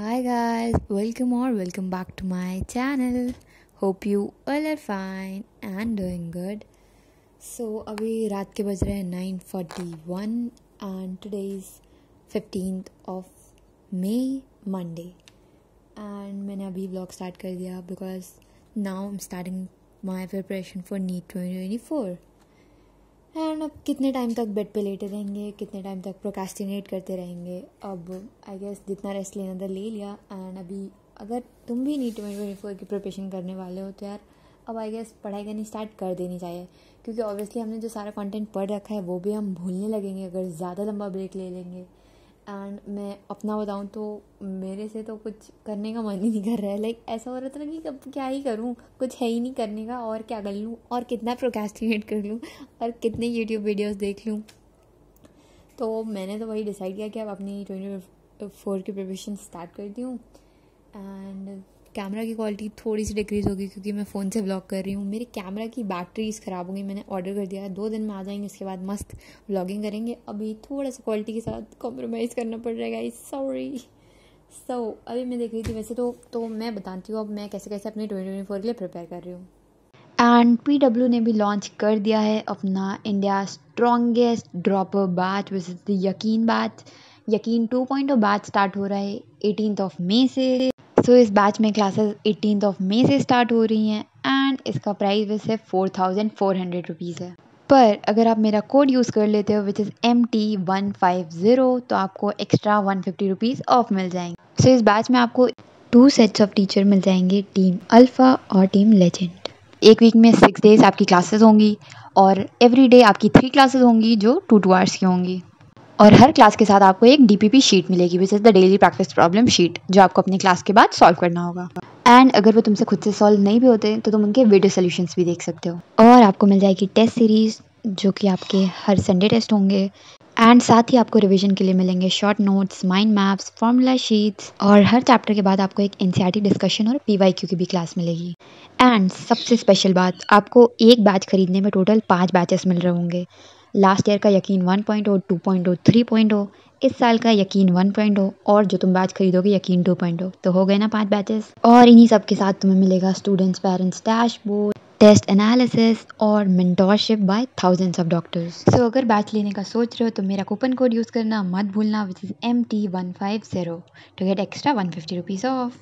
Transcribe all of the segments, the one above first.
Hi guys, welcome or welcome back to my channel. Hope you all are fine and doing good. So अभी रात के बज रहे हैं nine forty one and today is fifteen of May Monday and मैंने अभी blog start कर दिया because now I am starting my preparation for NEET twenty twenty four and अब कितने टाइम तक बेड पे लेटे रहेंगे कितने टाइम तक प्रोकास्टिनेट करते रहेंगे अब आई गेस जितना रेस्ट लेना था ले लिया एंड अभी अगर तुम भी नीट ट्वेंटी ट्वेंटी फोर की प्रिपरेशन करने वाले हो तो यार अब आई गेस पढ़ाई करनी स्टार्ट कर देनी चाहिए क्योंकि ऑब्वियसली हमने जो सारा कंटेंट पढ़ रखा है वो भी हम भूलने लगेंगे अगर ज़्यादा लंबा ब्रेक ले लेंगे एंड मैं अपना बताऊँ तो मेरे से तो कुछ करने का मन ही नहीं कर रहा है लाइक ऐसा हो रहा था ना कि अब क्या ही करूँ कुछ है ही नहीं करने का और क्या कर लूँ और कितना प्रोकेस्टिनेट कर लूँ और कितने यूट्यूब वीडियोस देख लूँ तो मैंने तो वही डिसाइड किया कि अब अपनी ट्वेंटी फोर की प्रिपरेशन स्टार्ट करती हूँ एंड कैमरा की क्वालिटी थोड़ी सी डिक्रीज़ होगी क्योंकि मैं फ़ोन से ब्लॉग कर रही हूँ मेरे कैमरा की बैटरीज ख़राब हो गई मैंने ऑर्डर कर दिया है दो दिन में आ जाएंगे इसके बाद मस्त ब्लॉगिंग करेंगे अभी थोड़ा सा क्वालिटी के साथ कॉम्प्रोमाइज़ करना पड़ रहा है सॉरी सो so, अभी मैं देख रही थी वैसे तो तो मैं बताती हूँ अब मैं कैसे कैसे अपने ट्वेंटी ट्वेंटी फोर के लिए प्रिपेयर कर रही हूँ एंड पी डब्ल्यू ने भी लॉन्च कर दिया है अपना इंडिया स्ट्रॉन्गेस्ट ड्रॉपर बैच वैसे is the Yakeen batch Yakeen two point batch start हो रहा है एटीन ऑफ मे से सो so, इस बैच में क्लासेस एटीन ऑफ मे से स्टार्ट हो रही हैं एंड इसका प्राइस वैसे four thousand four hundred rupees है पर अगर आप मेरा कोड यूज़ कर लेते हो which is M T one five zero तो आपको extra one fifty rupees off मिल जाएंगे सो so, इस बैच में आपको टू सेट्स ऑफ टीचर मिल जाएंगे टीम अल्फ़ा और टीम लेजेंड एक वीक में सिक्स डेज आपकी क्लासेस होंगी और एवरी डे आपकी थ्री क्लासेस होंगी जो टू टू आवर्स की होंगी और हर क्लास के साथ आपको एक डीपीपी शीट मिलेगी which is the daily practice problem sheet जो आपको अपनी क्लास के बाद सॉल्व करना होगा एंड अगर वो तुमसे खुद से सॉल्व नहीं भी होते तो तुम उनके वीडियो सोल्यूशंस भी देख सकते हो और आपको मिल जाएगी टेस्ट सीरीज़ जो कि आपके हर संडे टेस्ट होंगे एंड साथ ही आपको रिवीजन के लिए मिलेंगे short notes mind maps formula sheets और हर चैप्टर के बाद आपको एक एन डिस्कशन e और पी की भी क्लास मिलेगी एंड सबसे स्पेशल बात आपको एक बैच खरीदने में टोटल पाँच बैचेस मिल रहे होंगे लास्ट ईयर का यकीन वन पॉइंट पॉइंट हो हो टू थ्री पॉइंट हो इस साल का यकीन वन पॉइंट हो और जो तुम बैच खरीदोगे यकीन टू पॉइंट हो तो हो गए ना पांच बैचेस और इन्हीं सब के साथ तुम्हें मिलेगा students parents dashboard test analysis और mentorship by thousands of doctors so अगर बैच लेने का सोच रहे हो तो मेरा कूपन कोड यूज़ करना मत भूलना which is M T one five zero to get extra one fifty rupees off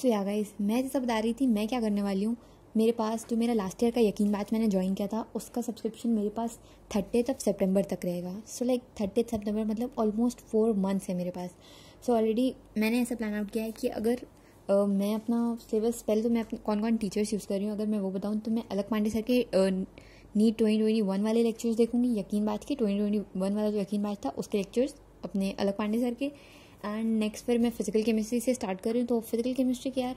so yeah guys मैं जैसा बता रही थी मैं क्या करने वाली हूँ मेरे पास जो मेरा लास्ट ईयर का यकीन बैच मैंने ज्वाइन किया था उसका सब्सक्रिप्शन मेरे पास थर्टीथ ऑफ सेप्टेम्बर तक रहेगा सो लाइक थर्टीथ सेप्टेम्बर मतलब ऑलमोस्ट फोर मंथ्स है मेरे पास सो so, ऑलरेडी मैंने ऐसा प्लान आउट किया है कि अगर Uh, मैं अपना सिलेबस पहले तो मैं अपने कौन कौन टीचर्स यूज़ कर रही हूँ अगर मैं वो बताऊँ तो मैं अलग पांडे सर के नीट ट्वेंटी ट्वेंटी वन वाले लेक्चर्स देखूँगी यकीन बात के ट्वेंटी ट्वेंटी वन वाला जो यकीन बात था उसके लेक्चर्स अपने अलग पांडे सर के एंड नेक्स्ट फिर मैं फिजिकल केमिस्ट्री से स्टार्ट कर रही हूँ तो फिजिकल केमिस्ट्री के यार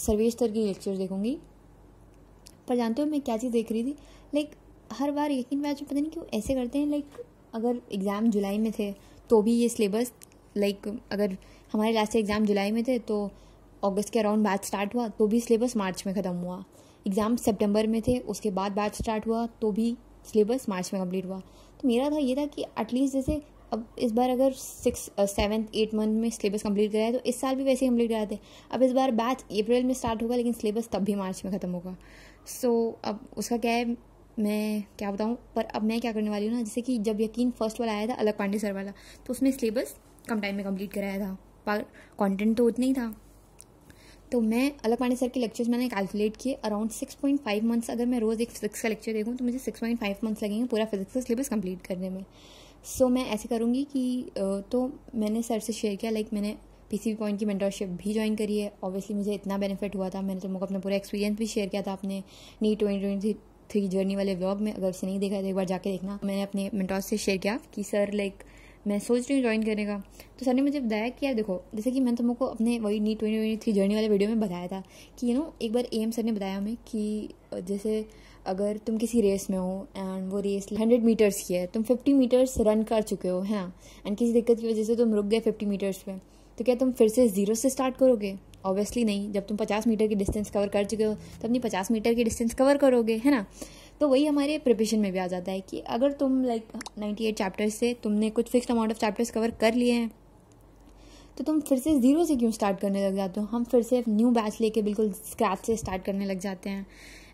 सर्वेश सर के लेक्चर्स देखूँगी पर जानते हो मैं क्या चीज़ देख रही थी लाइक हर बार यकीन बैच में पता नहीं क्यों ऐसे करते हैं लाइक अगर एग्ज़ाम जुलाई में थे तो भी ये सिलेबस लाइक अगर हमारे लास्ट एग्ज़ाम जुलाई में थे तो अगस्त के अराउंड बैच स्टार्ट हुआ तो भी सिलेबस मार्च में ख़त्म हुआ एग्ज़ाम सेप्टेम्बर में थे उसके बाद बैच स्टार्ट हुआ तो भी सिलेबस मार्च में कम्प्लीट हुआ तो मेरा था ये था कि एटलीस्ट जैसे अब इस बार अगर सिक्स सेवन्थ एट मंथ में सिलेबस कंप्लीट कराया तो इस साल भी वैसे ही कम्प्लीट कराते अब इस बार बैच अप्रैल में स्टार्ट होगा लेकिन सिलेबस तब भी मार्च में ख़त्म होगा सो so, अब उसका क्या है मैं क्या बताऊँ पर अब मैं क्या करने वाली हूँ ना जैसे कि जब यकीन फर्स्ट वाला आया था अलग पांडे सर वाला तो उसमें सिलेबस कम टाइम में कंप्लीट कराया था पर कॉन्टेंट तो उतना ही था तो मैं अलग पांडे सर के लेक्चर्स मैंने कैलकुलेट किए around six point five months अगर मैं रोज़ एक फिजिक्स का लेक्चर देखूँ तो मुझे सिक्स पॉइंट फाइव मंथ्स लगेंगे पूरा फिजिक्स का सिलेबस कंप्लीट करने में सो so, मैं ऐसे करूँगी कि तो मैंने सर से शेयर किया लाइक मैंने पी पॉइंट की मेंटरशिप भी ज्वाइन करी है ऑब्वियसली मुझे इतना बेनिफिट हुआ था मैंने तो मुझे अपना पूरा एक्सपीरियंस भी शेयर किया था अपने NEET twenty twenty three journey वाले व्लॉग में अगर उसे नहीं देखा तो एक बार जाके देखना मैंने अपने मेंटॉस से शेयर किया कि सर लाइक मैं सोच रही हूँ ज्वाइन करने का तो सर ने मुझे बताया कि यार देखो जैसे कि मैंने तुमको अपने वही NEET twenty twenty three journey वाले वीडियो में बताया था कि यू नो एक बार एम सर ने बताया हमें कि जैसे अगर तुम किसी रेस में हो एंड वो रेस हंड्रेड मीटर्स की है तुम फिफ्टी मीटर्स रन कर चुके हो है ना एंड किसी दिक्कत की वजह से तुम रुक गए फिफ्टी मीटर्स पर तो क्या तुम फिर से ज़ीरो से स्टार्ट करोगे ऑब्वियसली नहीं जब तुम पचास मीटर की डिस्टेंस कवर कर चुके हो तो अपनी पचास मीटर की डिस्टेंस कवर करोगे है ना तो वही हमारे प्रिपरेशन में भी आ जाता है कि अगर तुम लाइक नाइन्टी एट चैप्टर्स से तुमने कुछ fix amount of chapters cover कर लिए हैं तो तुम फिर से ज़ीरो से क्यों स्टार्ट करने लग जाते हो हम फिर से न्यू बैच लेके बिल्कुल स्क्रैच से स्टार्ट करने लग जाते हैं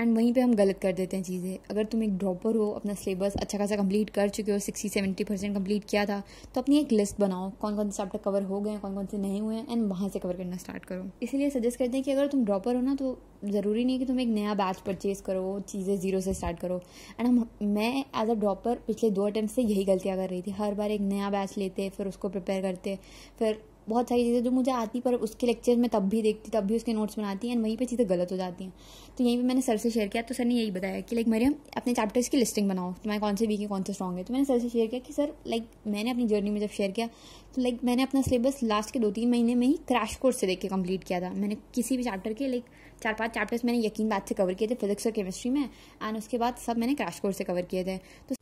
एंड वहीं पे हम गलत कर देते हैं चीज़ें अगर तुम एक ड्रॉपर हो अपना सिलेबस अच्छा खासा कंप्लीट कर चुके हो सिक्सटी सेवेंटी परसेंट कम्प्लीट किया था तो अपनी एक लिस्ट बनाओ कौन कौन से चैप्टर कवर हो गए हैं कौन कौन से नहीं हुए हैं एंड वहाँ से कवर करना स्टार्ट करो इसलिए सजेस्ट करते हैं कि अगर तुम ड्रॉपर हो ना तो ज़रूरी नहीं कि तुम एक नया बैच परचेज करो चीज़ें जीरो से स्टार्ट करो एंड हम मैं एज अ ड्रॉपर पिछले दो अटैम्प से यही गलतियाँ कर रही थी हर बार एक नया बैच लेते फिर उसको प्रिपेयर करते फिर बहुत सारी चीज़ें जो मुझे आती पर उसके लेक्चर में तब भी देखती तब भी उसके नोट्स बनाती हैं वहीं पर चीज़ें गलत हो जाती हैं तो यहीं पर मैंने सर से शेयर किया तो सर ने यही बताया कि लाइक मेरे अपने चैप्टर्स की लिस्टिंग बनाओ तो मैं कौन से वीक है कौन से स्ट्रॉन्ग है तो मैंने सर से शेयर किया कि सर लाइक मैंने अपनी जर्नी में जब शेयर किया तो लाइक मैंने अपना सिलेबस लास्ट के दो तीन महीने में ही क्रैश कोर्स से देख के कंप्लीट किया था मैंने किसी भी चैप्टर के लाइक चार पाँच चैप्टर्स मैंने यकीन बात से कवर किए थे फिजिक्स और केमिस्ट्री में एंड उसके बाद सब मैंने क्रैश कोर्स से कवर किए थे तो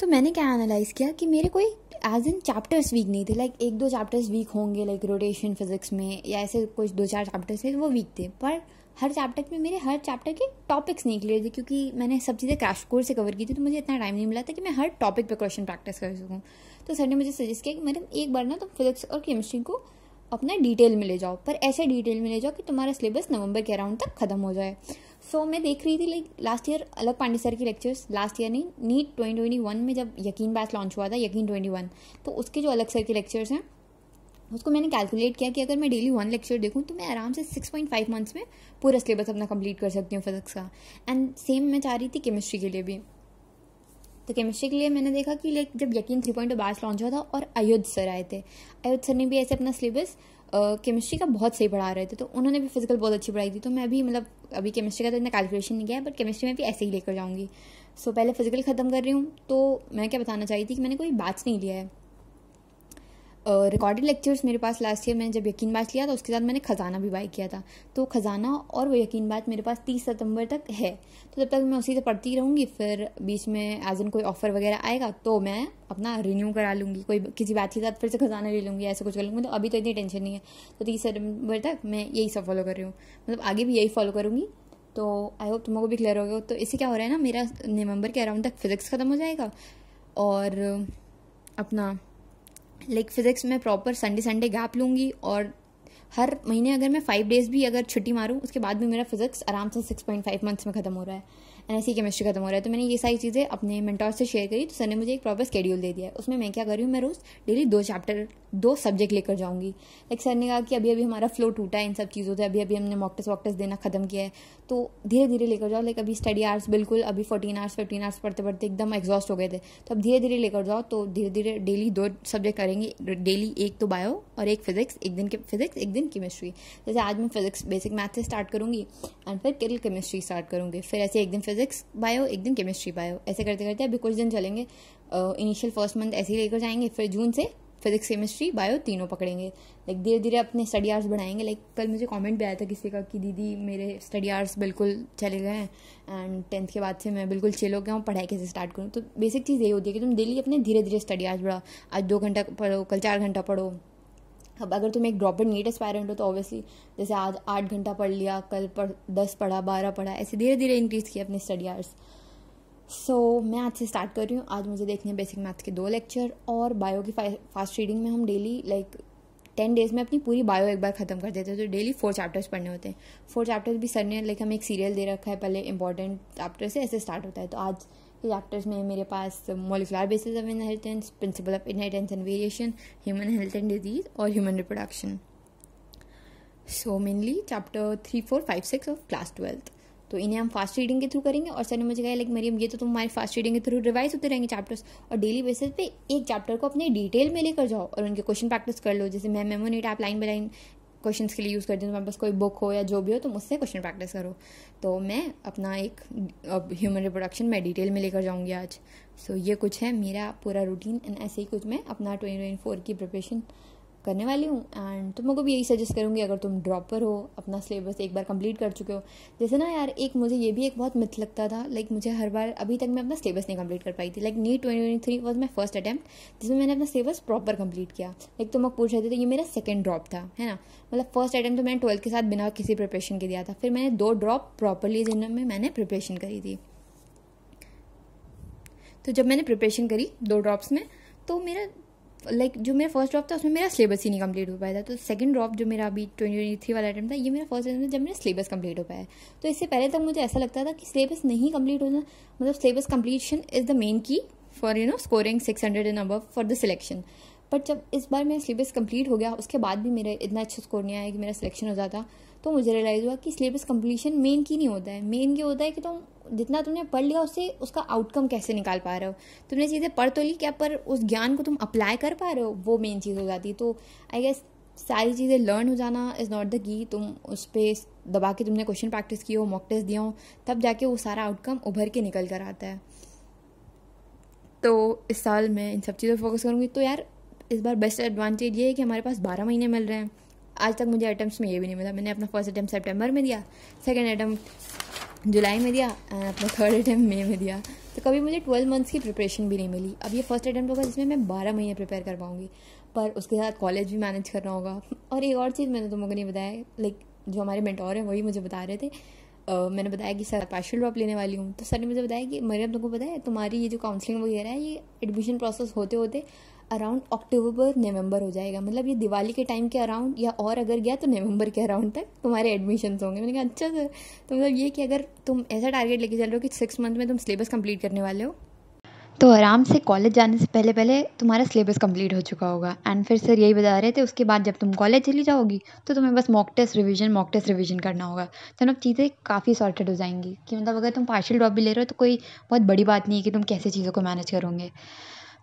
तो मैंने क्या एनालाइज़ किया कि मेरे कोई एज इन चैप्टर्स वीक नहीं थे लाइक like, एक दो चैप्टर्स वीक होंगे लाइक रोटेशन फिजिक्स में या ऐसे कुछ दो चार चैप्टर्स थे वो वीक थे पर हर चैप्टर में मेरे हर चैप्टर के टॉपिक्स नहीं क्लियर थे क्योंकि मैंने सब चीज़ें क्रैश कोर्स से कवर की थी तो मुझे इतना टाइम नहीं मिला था कि मैं हर टॉपिक पे क्वेश्चन प्रैक्टिस कर सकूँ तो सर ने मुझे सजेस्ट किया कि मैडम एक बार ना तुम तो फिजिक्स और केमिस्ट्री को अपना डिटेल में ले जाओ पर ऐसे डिटेल में ले जाओ कि तुम्हारा सिलेबस नवंबर के अराउंड तक खत्म हो जाए सो so, मैं देख रही थी like last year Alakh Pandey sir की लेक्चर्स लास्ट ईयर नहीं नीट ट्वेंटी ट्वेंटी वन में जब यकीन बैच लॉन्च हुआ था यकीन ट्वेंटी वन तो उसके जो अलग सर के लेक्चर्स हैं उसको मैंने कैलकुलेट किया कि अगर मैं डेली वन लेक्चर देखूँ तो मैं आराम से सिक्स पॉइंट फाइव मंथ्स में पूरा सिलेबस अपना कंप्लीट कर सकती हूँ फिजिक्स का एंड सेम मैं चाह रही थी केमिस्ट्री के लिए भी तो केमिस्ट्री के लिए मैंने देखा कि लाइक जब यकीन थ्री पॉइंट बैच लॉन्च हुआ था और अयोध सर आए थे अयोध सर ने भी ऐसे अपना सिलेबस केमिस्ट्री का बहुत सही पढ़ा रहे थे तो उन्होंने भी फिजिकल बहुत अच्छी पढ़ाई थी तो मैं भी मतलब अभी केमिस्ट्री का तो इतना कैलकुलेशन नहीं किया बट केमिस्ट्री में भी ऐसे ही लेकर जाऊँगी सो पहले फिजिकल ख़त्म कर रही हूँ तो मैं क्या बताना चाहती थी कि मैंने कोई बैच नहीं लिया है रिकॉर्डेड लेक्चर्स मेरे पास लास्ट ईयर मैंने जब यकीन बात लिया था उसके साथ मैंने ख़जाना भी बाई किया था तो ख़जाना और वो यकीन बात मेरे पास तीस सितंबर तक है तो जब तक मैं उसी से पढ़ती रहूँगी फिर बीच में एज इन कोई ऑफर वगैरह आएगा तो मैं अपना रिन्यू करा लूँगी कोई किसी बात के साथ फिर से ख़जाना ले लूँगी ऐसा कुछ कर लूँगी तो मतलब अभी तो इतनी टेंशन नहीं है तो तीस सितंबर तक मैं यही सब फॉलो कर रही हूँ मतलब आगे भी यही फॉलो करूँगी तो आई होप तुम भी क्लियर हो गया तो इससे क्या हो रहा है ना मेरा नवंबर के अराउंड तक फिजिक्स ख़त्म हो जाएगा और अपना लाइक फिजिक्स में प्रॉपर संडे संडे गैप लूँगी और हर महीने अगर मैं फाइव डेज़ भी अगर छुट्टी मारूँ उसके बाद भी मेरा फिजिक्स आराम से सिक्स पॉइंट फाइव मंथ्स में ख़त्म हो रहा है एंड ऐसे ही केमिस्ट्री खत्म हो रहा है तो मैंने ये सारी चीज़ें अपने मेंटोर से शेयर करी तो सर ने मुझे एक प्रॉपर स्केड्यूल दे दिया उसमें मैं क्या कर रही हूँ मैं रोज़ डेली दो चैप्टर दो सब्जेक्ट लेकर जाऊँगी लाइक सर ने कहा कि अभी अभी हमारा फ्लो टूटा है इन सब चीज़ों से अभी अभी हमने मॉकटेस वॉकटेस देना खत्म किया है तो धीरे धीरे लेकर जाओ लाइक अभी स्टडी आवर्स बिल्कुल अभी फोर्टीन आवर्स फिफ्टीन आवर्स पढ़ते पढ़ते एकदम एग्जॉस्ट हो गए थे तो अब धीरे धीरे लेकर जाओ तो धीरे धीरे डेली दो सब्जेक्ट करेंगे डेली एक तो बायो और एक फिजिक्स एक दिन के फिजिक्स एक दिन केमिस्ट्री जैसे आज मैं फिजिक्स बेसिक मैथ से स्टार्ट करूँगी एंड फिर केमिस्ट्री स्टार्ट करूँगी फिर ऐसे एक दिन फिजिक्स फिजिक्स बायो एक दिन केमिस्ट्री बायो ऐसे करते करते अभी कुछ दिन चलेंगे इनिशियल फर्स्ट मंथ ऐसे ही लेकर जाएंगे फिर जून से फिजिक्स केमिस्ट्री बायो तीनों पकड़ेंगे लाइक धीरे धीरे अपने स्टडी आवर्स बढ़ाएंगे लाइक कल मुझे कमेंट भी आया था किसी का कि दीदी मेरे स्टडी आवर्स बिल्कुल चले गए हैं एंड टेंथ के बाद से मैं बिल्कुल चिल हो गया हूँ पढ़ाई कैसे स्टार्ट करूँ तो बेसिक चीज़ यही होती है कि तुम डेली अपने धीरे धीरे स्टडी आवर्स बढ़ाओ आज दो घंटा पढ़ो कल चार घंटा पढ़ो अब अगर तुम एक ड्रॉप नीट एस्पायरेंट हो तो ऑब्वियसली जैसे आज आठ घंटा पढ़ लिया कल पढ़ दस पढ़ा बारह पढ़ा ऐसे धीरे धीरे इंक्रीज़ किया अपने स्टडी आवर्स सो so, मैं आज से स्टार्ट कर रही हूँ आज मुझे देखने हैं बेसिक मैथ्स के दो लेक्चर और बायो की फास्ट रीडिंग में हम डेली लाइक टेन डेज में अपनी पूरी बायो एक बार ख़त्म कर देते हैं तो डेली फोर चैप्टर्स पढ़ने होते हैं फोर चैप्टर्स भी सर ने लाइक हमें एक सीरियल दे रखा है पहले इंपॉर्टेंट चैप्टर से ऐसे स्टार्ट होता है तो आज चैप्टर्स में मेरे पास molecular basis of inheritance principle of inheritance and variation human health and disease और human reproduction so mainly chapter three four five six of class twelfth तो इन्हें हम फास्ट रीडिंग के थ्रू करेंगे और सर ने मुझे कहा लाइक मेरी ये तो तुम हमारे फास्ट रीडिंग के थ्रू रिवाइज होते रहेंगे चैप्टर्स और डेली बेसिस पे एक चैप्टर को अपने डिटेल में लेकर जाओ और उनके क्वेश्चन प्रैक्टिस कर लो जैसे मैं मेमोनेट आप लाइन बाई लाइन क्वेश्चन के लिए यूज़ करती हूँ तुम्हारे पास कोई बुक हो या जो भी हो तुम उससे क्वेश्चन प्रैक्टिस करो तो मैं अपना एक अब ह्यूमन रिप्रोडक्शन मैं डिटेल में लेकर जाऊँगी आज सो so, ये कुछ है मेरा पूरा रूटीन एंड ऐसे ही कुछ मैं अपना ट्वेंटी ट्वेंटी फोर की प्रिपरेशन करने वाली हूँ एंड तुम को भी यही सजेस्ट करूँगी अगर तुम ड्रॉपर हो अपना सिलेबस एक बार कंप्लीट कर चुके हो जैसे ना यार एक मुझे ये भी एक बहुत मिथ लगता था लाइक मुझे हर बार अभी तक मैं अपना सिलेबस नहीं कंप्लीट कर पाई थी like NEET twenty twenty three was my first attempt जिसमें मैंने अपना सिलेबस प्रॉपर कंप्लीट किया लाइक तुम लोग पूछ रहे थे तो ये मेरा सेकेंड ड्रॉप था है ना मतलब फर्स्ट अटैम्प तो मैंने ट्वेल्थ के साथ बिना किसी प्रिपरेशन के दिया था फिर मैंने दो ड्रॉप प्रॉपरली जिनमें मैंने प्रिपरेशन करी थी तो जब मैंने प्रिपरेशन करी दो ड्रॉप्स में तो मेरा लाइक जो मेरा फर्स्ट ड्रॉप था उसमें मेरा सिलेबस ही नहीं कंप्लीट हो पाया था तो सेकंड ड्रॉप जो मेरा अभी ट्वेंटी ट्वेंटी थ्री वाला अटैम्प्ट था ये मेरा फर्स्ट था जब मेरा सिलेबस कंप्लीट हो पाया तो इससे पहले तक मुझे ऐसा लगता था कि सिलेबस नहीं कंप्लीट होना मतलब syllabus completion is the main key for you know scoring six hundred and above for the selection but जब इस बार मेरा सिलेबस कंप्लीट हो गया उसके बाद भी मेरा इतना अच्छा स्कोर नहीं आया कि मेरा सिलेक्शन हो जाता तो मुझे रियलाइज़ हुआ कि सिलेबस कंप्लीशन मेन की नहीं होता है मेन ये होता है कि तुम जितना तुमने पढ़ लिया उससे उसका आउटकम कैसे निकाल पा रहे हो तुमने चीज़ें पढ़ तो ली क्या पर उस ज्ञान को तुम अप्लाई कर पा रहे हो वो मेन चीज़ हो जाती है तो आई गेस सारी चीज़ें लर्न हो जाना इज़ नॉट द की तुम उस पर दबा के तुमने क्वेश्चन प्रैक्टिस की हो मॉक टेस्ट दिया हो तब जाके वो सारा आउटकम उभर के निकल कर आता है तो इस साल मैं इन सब चीज़ों पर फोकस करूँगी तो यार इस बार बेस्ट एडवांटेज ये है कि हमारे पास बारह महीने मिल रहे हैं आज तक मुझे अटैम्प्ट में ये भी नहीं मिला मैंने अपना फर्स्ट अटैम्प्ट सेप्टेम्बर में दिया सेकेंड अटैम्प्ट जुलाई में दिया एंड अपना थर्ड अटैम्प्ट मई में दिया तो कभी मुझे ट्वेल्व मंथ्स की प्रिपरेशन भी नहीं मिली अब ये फर्स्ट अटैम्प्ट होगा जिसमें मैं बारह महीने प्रिपेयर कर पाऊँगी पर उसके साथ कॉलेज भी मैनेज करना होगा और एक और चीज़ मैंने तुम लोगों को नहीं बताया लाइक जो हमारे मेंटोर हैं वही मुझे बता रहे थे Uh, मैंने बताया कि सर पार्शल ड्रॉप लेने वाली हूँ तो सर ने मुझे बताया कि अब तुमको बताया तुम्हारी ये जो काउंसलिंग वगैरह है ये एडमिशन प्रोसेस होते होते अराउंड अक्टूबर नवंबर हो जाएगा मतलब ये दिवाली के टाइम के अराउंड या और अगर गया तो नवंबर के अराउंड तक तुम्हारे एडमिशन होंगे मैंने कहा अच्छा सर तो मतलब ये कि अगर तुम ऐसा टारगेट लेके चल रहे हो कि सिक्स मंथ में तुम सिलेबस कंप्लीट करने वाले हो तो आराम से कॉलेज जाने से पहले पहले तुम्हारा सिलेबस कंप्लीट हो चुका होगा एंड फिर सर यही बता रहे थे उसके बाद जब तुम कॉलेज चली जाओगी तो तुम्हें बस mock test revision mock test revision करना होगा तो मतलब चीज़ें काफ़ी सॉर्टेड हो जाएंगी कि मतलब अगर तुम पार्शियल ड्रॉप भी ले रहे हो तो कोई बहुत बड़ी बात नहीं है कि तुम कैसे चीज़ों को मैनेज करोगे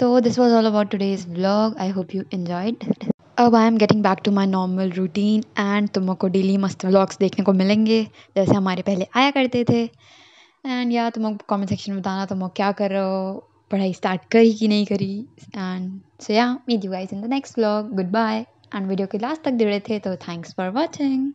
तो this was all about about is blog I hope you enjoyed अब I am getting back to my normal routine and तुम को डेली मस्त ब्लॉग्स देखने को मिलेंगे जैसे हमारे पहले आया करते थे एंड या तुम लोग कॉमेंट सेक्शन में बताना तुम लोग क्या कर रहे हो पढ़ाई स्टार्ट करी कि नहीं करी and so yeah meet you guys in the next vlog goodbye and video के लास्ट तक जुड़े थे तो थैंक्स फॉर वॉचिंग